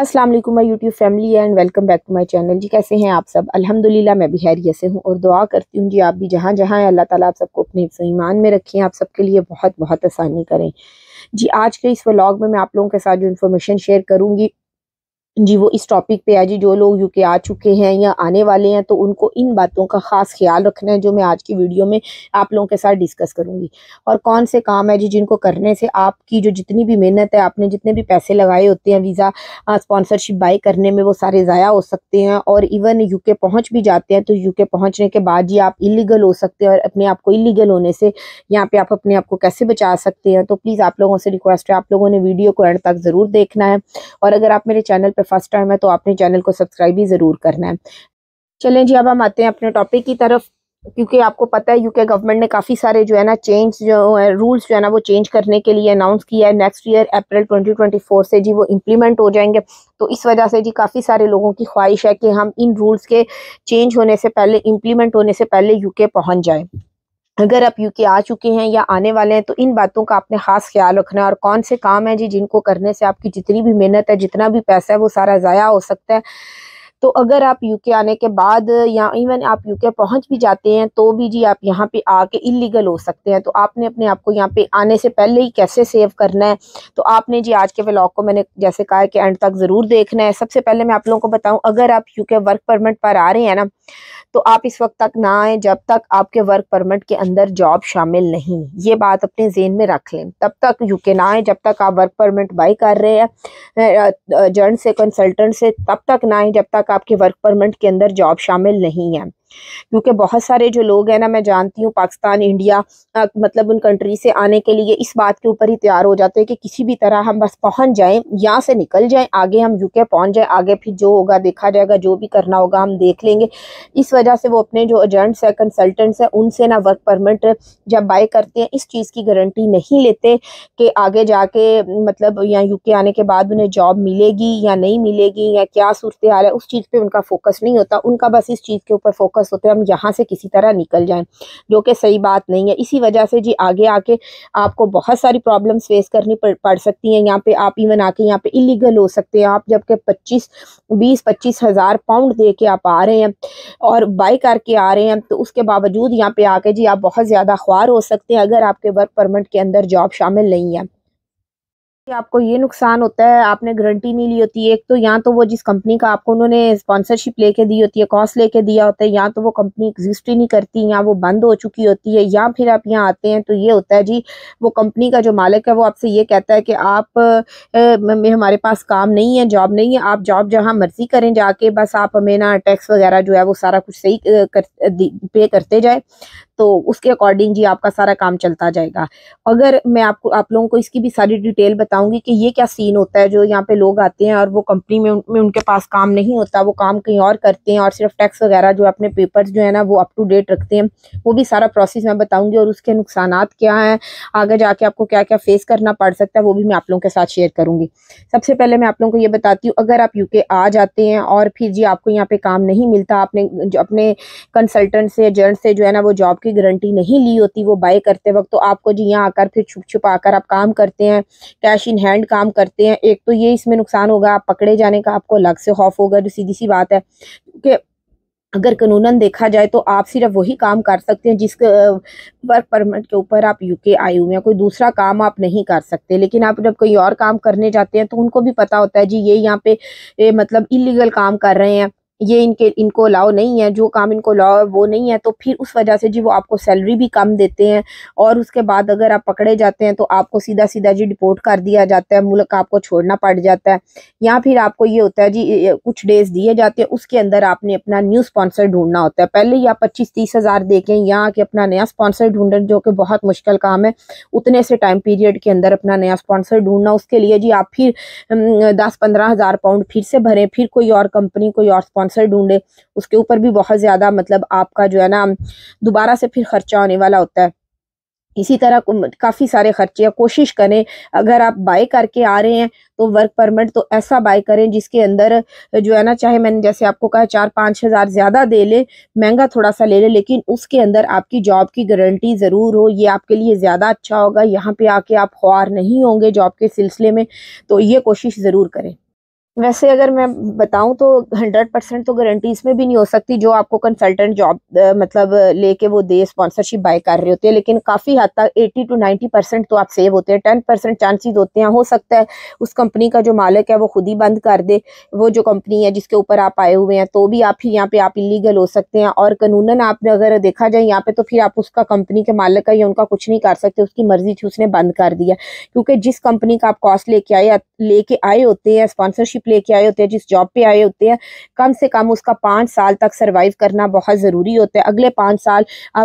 असलम वालेकुम YouTube YouTube family and welcome back to my channel जी कैसे हैं आप सब अल्हम्दुलिल्लाह मैं भी हैरियत से हूँ और दुआ करती हूँ जी आप भी जहाँ जहाँ हैं अल्लाह ताला आप सबको अपने ईमान में रखें आप सबके लिए बहुत बहुत आसानी करें जी आज के इस व्लॉग में मैं आप लोगों के साथ जो इन्फॉर्मेशन शेयर करूँगी जी वो इस टॉपिक पे है जी जो लोग यूके आ चुके हैं या आने वाले हैं तो उनको इन बातों का ख़ास ख्याल रखना है जो मैं आज की वीडियो में आप लोगों के साथ डिस्कस करूँगी और कौन से काम है जी जिनको करने से आपकी जो जितनी भी मेहनत है आपने जितने भी पैसे लगाए होते हैं वीज़ा स्पॉन्सरशिप बाई करने में वो सारे ज़ाया हो सकते हैं और इवन यू पहुँच भी जाते हैं तो यू पहुँचने के बाद जी आप इलीगल हो सकते हैं और अपने आप को इलीगल होने से यहाँ पर आप अपने आप को कैसे बचा सकते हैं तो प्लीज़ आप लोगों से रिक्वेस्ट है आप लोगों ने वीडियो को एंड तक ज़रूर देखना है और अगर आप मेरे चैनल पर फर्स्ट टाइम है तो आपने चैनल को सब्सक्राइब भी ज़रूर करना है चलें जी अब हम आते हैं अपने टॉपिक की तरफ क्योंकि आपको पता है यूके गवर्नमेंट ने काफ़ी सारे जो है ना चेंज जो है रूल्स जो है ना वो चेंज करने के लिए अनाउंस किया है नेक्स्ट ईयर अप्रैल 2024 से जी वो इम्प्लीमेंट हो जाएंगे तो इस वजह से जी काफ़ी सारे लोगों की ख्वाहिश है कि हम इन रूल्स के चेंज होने से पहले इम्प्लीमेंट होने से पहले यूके पहुंच जाए अगर आप यूके आ चुके हैं या आने वाले हैं तो इन बातों का आपने खास ख्याल रखना है और कौन से काम है जी जिनको करने से आपकी जितनी भी मेहनत है जितना भी पैसा है वो सारा ज़ाया हो सकता है तो अगर आप यूके आने के बाद या इवन आप यूके पहुंच भी जाते हैं तो भी जी आप यहाँ पे आके इलीगल हो सकते हैं तो आपने अपने आप को यहाँ पे आने से पहले ही कैसे सेव करना है तो आपने जी आज के व्लॉग को मैंने जैसे कहा कि एंड तक ज़रूर देखना है सबसे पहले मैं आप लोगों को बताऊँ अगर आप यूके वर्क परमिट पर आ रहे हैं ना तो आप इस वक्त तक ना आए जब तक आपके वर्क परमिट के अंदर जॉब शामिल नहीं ये बात अपने जेन में रख लें तब तक यूके ना आए जब तक आप वर्क परमिट बाई कर रहे हैं जर्न से कंसल्टेंट से तब तक ना आए जब तक आपके वर्क परमिट के अंदर जॉब शामिल नहीं है क्योंकि बहुत सारे जो लोग हैं ना मैं जानती हूँ पाकिस्तान इंडिया आ, मतलब उन कंट्री से आने के लिए इस बात के ऊपर ही तैयार हो जाते हैं कि किसी भी तरह हम बस पहुँच जाएँ यहाँ से निकल जाएँ आगे हम यूके पहुँच जाएँ आगे फिर जो होगा देखा जाएगा जो भी करना होगा हम देख लेंगे इस वजह से वो अपने जो एजेंट्स हैं कंसल्टेंट्स हैं उनसे ना वर्क परमिट जब बाय करते हैं इस चीज़ की गारंटी नहीं लेते कि आगे जाके मतलब या यूके आने के बाद उन्हें जॉब मिलेगी या नहीं मिलेगी या क्या सूरत हाल है उस चीज़ पर उनका फोकस नहीं होता उनका बस इस चीज़ के ऊपर फोकस होते हैं हम यहाँ से किसी तरह निकल जाएं जो कि सही बात नहीं है इसी वजह से जी आगे आके आपको बहुत सारी प्रॉब्लम्स फेस करनी पड़ पड़ सकती हैं यहाँ पे आप इवन आके यहाँ पे इलीगल हो सकते हैं आप जबकि पच्चीस बीस पच्चीस हज़ार पाउंड दे के आप आ रहे हैं और बाई करके आ रहे हैं तो उसके बावजूद यहाँ पे आके जी आप बहुत ज़्यादा ख्वार हो सकते हैं अगर आपके वर्क परमिट के अंदर जॉब शामिल नहीं है कि आपको ये नुकसान होता है आपने गारंटी नहीं ली होती है एक तो या तो वो जिस कंपनी का आपको उन्होंने स्पॉन्सरशिप लेके दी होती है कॉस्ट लेके दिया होता है या तो वो कंपनी एग्जिस्ट ही नहीं करती या वो बंद हो चुकी होती है या फिर आप यहाँ आते हैं तो ये होता है जी वो कंपनी का जो मालिक है वो आपसे ये कहता है कि आप ए, हमारे पास काम नहीं है जॉब नहीं है आप जॉब जहाँ मर्जी करें जाके बस आप हमें ना टैक्स वगैरह जो है वो सारा कुछ सही कर, पे करते जाए तो उसके अकॉर्डिंग जी आपका सारा काम चलता जाएगा अगर मैं आपको आप लोगों को इसकी भी सारी डिटेल बताऊंगी कि ये क्या सीन होता है जो यहाँ पे लोग आते हैं और वो कंपनी में, में उनके पास काम नहीं होता वो काम कहीं और करते हैं और सिर्फ टैक्स वगैरह जो अपने पेपर्स जो है ना वो अप टू डेट रखते हैं वो भी सारा प्रोसेस मैं बताऊँगी और उसके नुकसान क्या हैं आगे जाके आपको क्या क्या फेस करना पड़ सकता है वो भी मैं आप लोगों के साथ शेयर करूँगी सबसे पहले मैं आप लोगों को ये बताती हूँ अगर आप यूके आ जाते हैं और फिर जी आपको यहाँ पे काम नहीं मिलता आपने अपने कंसल्टेंट से एजेंट से जो है ना वो जॉब के की गारंटी नहीं ली होती वो बाय करते वक्त तो आपको जी यहाँ आकर फिर छुप छुपा कर आप काम करते हैं कैश इन हैंड काम करते हैं एक तो ये इसमें नुकसान होगा आप पकड़े जाने का आपको अलग से खौफ होगा सीधी सी बात है क्योंकि अगर कानूनन देखा जाए तो आप सिर्फ वही काम कर सकते हैं जिसके वर्क परमिट के ऊपर आप यूके आए हुए हैं कोई दूसरा काम आप नहीं कर सकते लेकिन आप जब कोई और काम करने जाते हैं तो उनको भी पता होता है जी ये यहाँ पे ए, मतलब इलीगल काम कर रहे हैं ये इनके इनको अलाउ नहीं है जो काम इनको अलाउ है वो नहीं है तो फिर उस वजह से जी वो आपको सैलरी भी कम देते हैं और उसके बाद अगर आप पकड़े जाते हैं तो आपको सीधा सीधा जी डिपोर्ट कर दिया जाता है मुल्क आपको छोड़ना पड़ जाता है या फिर आपको ये होता है जी कुछ डेज दिए जाते हैं उसके अंदर आपने अपना न्यू स्पॉन्सर ढूंढना होता है पहले ही आप पच्चीस तीस हज़ार देखें या यहाँ के अपना नया स्पॉन्सर ढूंढना जो कि बहुत मुश्किल काम है उतने से टाइम पीरियड के अंदर अपना नया स्पॉन्सर ढूंढना उसके लिए जी आप फिर दस पंद्रह हज़ार पाउंड फिर से भरें फिर कोई और कंपनी कोई और स्पॉन्सर अवसर ढूंढे उसके ऊपर भी बहुत ज़्यादा मतलब आपका जो है ना दोबारा से फिर खर्चा होने वाला होता है इसी तरह काफ़ी सारे खर्चे या कोशिश करें अगर आप बाय करके आ रहे हैं तो वर्क परमिट तो ऐसा बाय करें जिसके अंदर जो है ना चाहे मैंने जैसे आपको कहा चार पाँच हज़ार ज़्यादा दे ले महंगा थोड़ा सा ले लें लेकिन उसके अंदर आपकी जॉब की गारंटी ज़रूर हो ये आपके लिए ज़्यादा अच्छा होगा यहाँ पे आके आप ख्वार नहीं होंगे जॉब के सिलसिले में तो ये कोशिश ज़रूर करें वैसे अगर मैं बताऊं तो हंड्रेड परसेंट तो गारंटी इसमें भी नहीं हो सकती जो आपको कंसल्टेंट जॉब मतलब लेके वो दे स्पॉन्सरशिप बाय कर रहे होते हैं लेकिन काफ़ी हद तक एटी टू नाइन्टी परसेंट तो आप सेव होते हैं टेन परसेंट चांसेज होते हैं हो सकता है उस कंपनी का जो मालिक है वो खुद ही बंद कर दे वो जो कंपनी है जिसके ऊपर आप आए हुए हैं तो भी आप ही यहाँ पे आप इलीगल हो सकते हैं और कानून आप अगर देखा जाए यहाँ पे तो फिर आप उसका कंपनी के मालिक का या उनका कुछ नहीं कर सकते उसकी मर्जी थी उसने बंद कर दिया क्योंकि जिस कंपनी का आप कॉस्ट लेके आए लेके आए होते हैं स्पॉन्सरशिप लेके आए होते हैं जिस जॉब पे आए होते हैं कम से कम उसका पाँच साल तक सर्वाइव करना बहुत ज़रूरी होता है अगले पाँच साल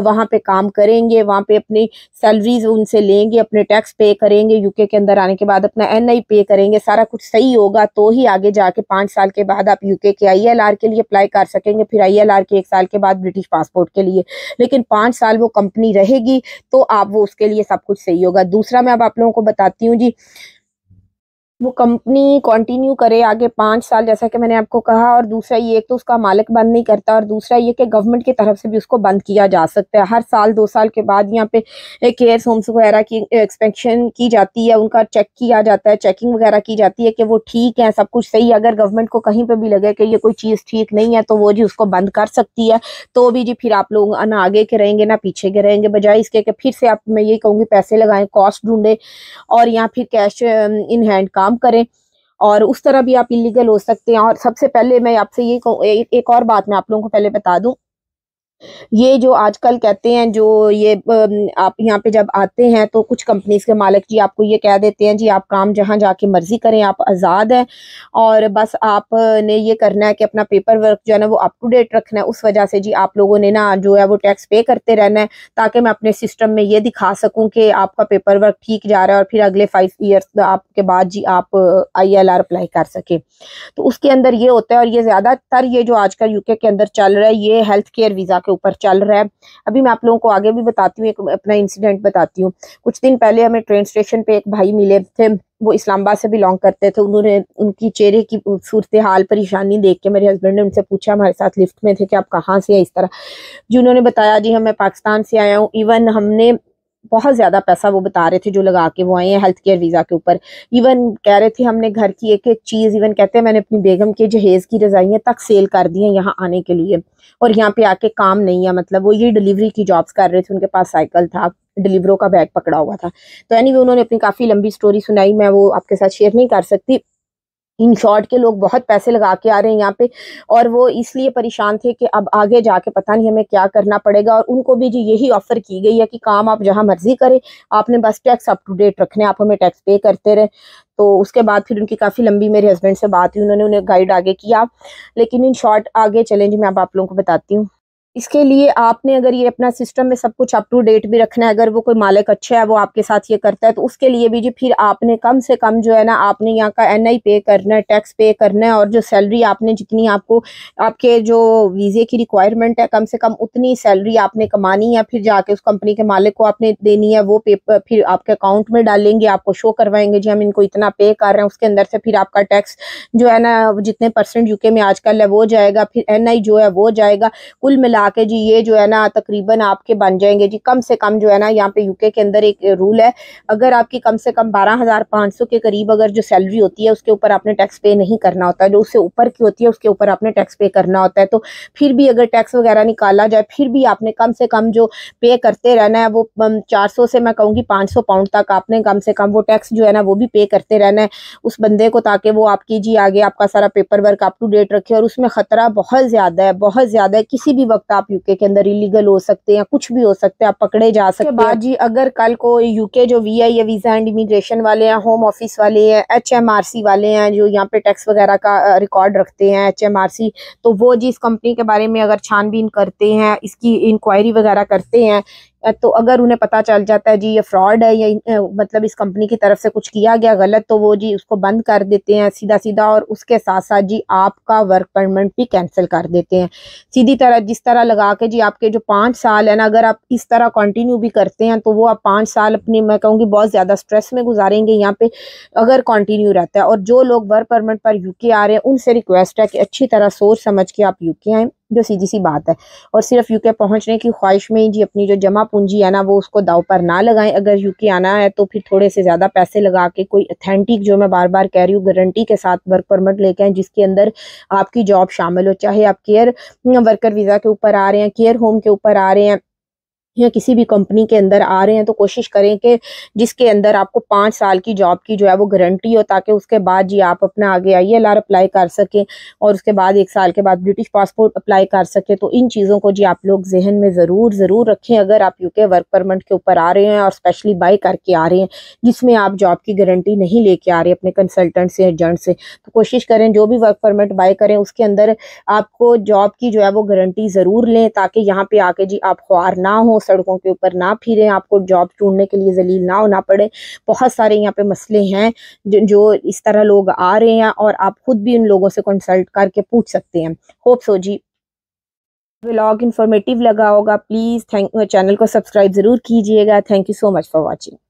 वहाँ पे काम करेंगे वहाँ पे अपनी सैलरीज उनसे लेंगे अपने टैक्स पे करेंगे यूके के अंदर आने के बाद अपना एन पे करेंगे सारा कुछ सही होगा तो ही आगे जाके पाँच साल के बाद आप यूके के आई के लिए अप्लाई कर सकेंगे फिर आई के एक साल के बाद ब्रिटिश पासपोर्ट के लिए लेकिन पाँच साल वो कंपनी रहेगी तो आप वो उसके लिए सब कुछ सही होगा दूसरा मैं अब आप लोगों को बताती हूँ जी वो कंपनी कंटिन्यू करे आगे पाँच साल जैसा कि मैंने आपको कहा और दूसरा ये तो उसका मालिक बंद नहीं करता और दूसरा ये कि गवर्नमेंट की तरफ से भी उसको बंद किया जा सकता है हर साल दो साल के बाद यहाँ पे केयर्स होम्स वगैरह की एक्सपेंशन की जाती है उनका चेक किया जाता है चेकिंग वगैरह की जाती है कि वो ठीक है सब कुछ सही अगर गवर्नमेंट को कहीं पर भी लगे कि ये कोई चीज़ ठीक नहीं है तो वो जी उसको बंद कर सकती है तो भी जी फिर आप लोग ना आगे के रहेंगे ना पीछे के रहेंगे बजाय इसके फिर से आप मैं यही कहूँगी पैसे लगाएं कॉस्ट ढूंढें और या फिर कैश इन हैंड का काम करें और उस तरह भी आप इलीगल हो सकते हैं और सबसे पहले मैं आपसे ये एक और बात मैं आप लोगों को पहले बता दूं ये जो आजकल कहते हैं जो ये आप यहाँ पे जब आते हैं तो कुछ कंपनीज के मालिक जी आपको ये कह देते हैं जी आप काम जहाँ जाके मर्जी करें आप आज़ाद हैं और बस आपने ये करना है कि अपना पेपर वर्क जो है ना वो अप टू डेट रखना है उस वजह से जी आप लोगों ने ना जो है वो टैक्स पे करते रहना है ताकि मैं अपने सिस्टम में ये दिखा सकूँ कि आपका पेपर वर्क ठीक जा रहा है और फिर अगले फाइव ईयर्स आपके बाद जी आप आई एल आर अप्लाई कर सकें तो उसके अंदर ये होता है और ये ज़्यादातर ये जो आजकल यूके के अंदर चल रहा है ये हेल्थ केयर वीज़ा के ऊपर चल रहा है अभी मैं आप लोगों को आगे भी बताती हूँ एक अपना इंसिडेंट बताती हूँ कुछ दिन पहले हमें ट्रेन स्टेशन पे एक भाई मिले थे वो इस्लामाबाद से बिलोंग करते थे उन्होंने उनकी चेहरे की सूरत हाल परेशानी देख के मेरे हस्बैंड ने उनसे पूछा हमारे साथ लिफ्ट में थे कि आप कहाँ से हैं इस तरह जी उन्होंने बताया जी हम हाँ, मैं पाकिस्तान से आया हूँ इवन हमने बहुत ज़्यादा पैसा वो बता रहे थे जो लगा के वो आए हैं हेल्थ केयर वीज़ा के ऊपर इवन कह रहे थे हमने घर की एक एक चीज़ इवन कहते हैं मैंने अपनी बेगम के जहेज़ की रज़ाइयाँ तक सेल कर दी हैं यहाँ आने के लिए और यहाँ पे आके काम नहीं है मतलब वो ये डिलीवरी की जॉब्स कर रहे थे उनके पास साइकिल था डिलीवरों का बैग पकड़ा हुआ था तो एनी anyway, उन्होंने अपनी काफ़ी लंबी स्टोरी सुनाई मैं वो आपके साथ शेयर नहीं कर सकती इन शॉर्ट के लोग बहुत पैसे लगा के आ रहे हैं यहाँ पे और वो इसलिए परेशान थे कि अब आगे जाके पता नहीं हमें क्या करना पड़ेगा और उनको भी जी यही ऑफर की गई है कि काम आप जहाँ मर्जी करें आपने बस टैक्स अप टू डेट रखने आप हमें टैक्स पे करते रहे तो उसके बाद फिर उनकी काफ़ी लंबी मेरे हस्बैंड से बात हुई उन्होंने उन्हें गाइड आगे किया लेकिन इन शॉर्ट आगे चलें जी मैं अब आप लोगों को बताती हूँ इसके लिए आपने अगर ये अपना सिस्टम में सब कुछ अप टू डेट भी रखना है अगर वो कोई मालिक अच्छा है वो आपके साथ ये करता है तो उसके लिए भी जी फिर आपने कम से कम जो है ना आपने यहाँ का एन पे करना है टैक्स पे करना है और जो सैलरी आपने जितनी आपको आपके जो वीज़े की रिक्वायरमेंट है कम से कम उतनी सैलरी आपने कमानी है फिर जाके उस कंपनी के मालिक को आपने देनी है वो पेपर फिर आपके अकाउंट में डालेंगे आपको शो करवाएंगे जी हम इनको इतना पे कर रहे हैं उसके अंदर से फिर आपका टैक्स जो है ना जितने परसेंट यूके में आजकल है वो जाएगा फिर एन जो है वो जाएगा कुल मिला बना के जी ये जो है ना तकरीबन आपके बन जाएंगे जी कम से कम जो है ना यहाँ पे यूके के अंदर एक रूल है अगर आपकी कम से कम बारह हज़ार पाँच सौ के करीब अगर जो सैलरी होती है उसके ऊपर आपने टैक्स पे नहीं करना होता जो उससे ऊपर की होती है उसके ऊपर आपने टैक्स पे करना होता है तो फिर भी अगर टैक्स वगैरह निकाला जाए फिर भी आपने कम से कम जो पे करते रहना है वो चार से मैं कहूँगी पाँच पाउंड तक आपने कम से कम वो टैक्स जो है ना वो भी पे करते रहना है उस बंदे को ताकि वो आपकी जी आगे आपका सारा paper work up to date रखे और उसमें ख़तरा बहुत ज़्यादा है बहुत ज़्यादा है किसी भी वक्त आप यूके के अंदर इलीगल हो सकते हैं कुछ भी हो सकते हैं आप पकड़े जा सकते हैं बाद जी अगर कल को यूके जो वी आई या वीजा एंड इमिग्रेशन वाले हैं होम ऑफिस वाले हैं एच एम आर सी वाले हैं जो यहाँ पे टैक्स वगैरह का रिकॉर्ड रखते हैं एच एम आर सी तो वो जी इस कंपनी के बारे में अगर छानबीन करते हैं इसकी इंक्वायरी वगैरह करते हैं तो अगर उन्हें पता चल जाता है जी ये फ्रॉड है या मतलब इस कंपनी की तरफ से कुछ किया गया गलत तो वो जी उसको बंद कर देते हैं सीधा सीधा और उसके साथ साथ जी आपका वर्क परमिट भी कैंसिल कर देते हैं सीधी तरह जिस तरह लगा के जी आपके जो पाँच साल है ना अगर आप इस तरह कंटिन्यू भी करते हैं तो वो आप पाँच साल अपनी मैं कहूँगी बहुत ज़्यादा स्ट्रेस में गुजारेंगे यहाँ पर अगर कॉन्टिन्यू रहता है और जो लोग वर्क परमिट पर यू आ रहे हैं उनसे रिक्वेस्ट है कि अच्छी तरह सोच समझ के आप यू आएँ जो सीधी सी बात है और सिर्फ यूके पहुंचने की ख्वाहिश में जी अपनी जो जमा पूंजी है ना वो उसको दाव पर ना लगाएं अगर यूके आना है तो फिर थोड़े से ज़्यादा पैसे लगा के कोई अथेंटिक जो मैं बार बार कह रही हूँ गारंटी के साथ वर्क परमिट लेके आए जिसके अंदर आपकी जॉब शामिल हो चाहे आप केयर वर्कर वीज़ा के ऊपर आ रहे हैं केयर होम के ऊपर आ रहे हैं या किसी भी कंपनी के अंदर आ रहे हैं तो कोशिश करें कि जिसके अंदर आपको पाँच साल की जॉब की जो है वो गारंटी हो ताकि उसके बाद जी आप अपना आगे आई एल आर अप्लाई कर सकें और उसके बाद एक साल के बाद ब्रिटिश पासपोर्ट अप्लाई कर सकें तो इन चीज़ों को जी आप लोग जहन में ज़रूर ज़रूर रखें अगर आप यू के वर्क परमिट के ऊपर आ रहे हैं और स्पेशली बाई करके आ रहे हैं जिसमें आप जॉब की गारंटी नहीं लेके आ रहे अपने कंसल्टेंट से एजेंट से तो कोशिश करें जो भी वर्क परमिट बाई करें उसके अंदर आपको जॉब की जो है वो गारंटी ज़रूर लें ताकि यहाँ पर आके जी आप ख्वार ना हो सड़कों के ऊपर ना फिरें आपको जॉब ढूंढने के लिए जलील ना होना पड़े बहुत सारे यहाँ पे मसले हैं जो, जो इस तरह लोग आ रहे हैं और आप खुद भी उन लोगों से कंसल्ट करके पूछ सकते हैं hope so ji blog informative लगा होगा प्लीज़ थैंक चैनल को सब्सक्राइब ज़रूर कीजिएगा thank you so much for watching